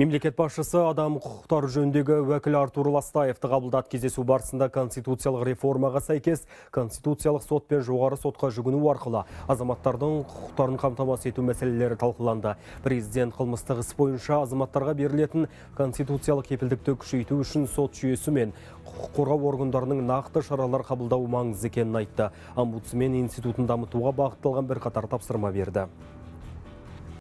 Мемлекет басшысы адам құқықтары жөндегі уәкіл Артур Ластаевты қабылдат кездесу барысында конституциялық реформаға сәйкес конституциялық сот пен жоғары сотқа жүгіну арқылы азаматтардың құқықтарын қамтамасыз ету мәселелері талқыланды. Президент қылмыстық іс бойынша азаматтарға берілетін конституциялық кепілдікті күшейту үшін сот жүйесі мен құқық қорғау органдарының нақты шаралар қабылдауы маңызды екенін айтты. Омбудсмен институтын дамытуға бағытталған бірқатар тапсырма берді.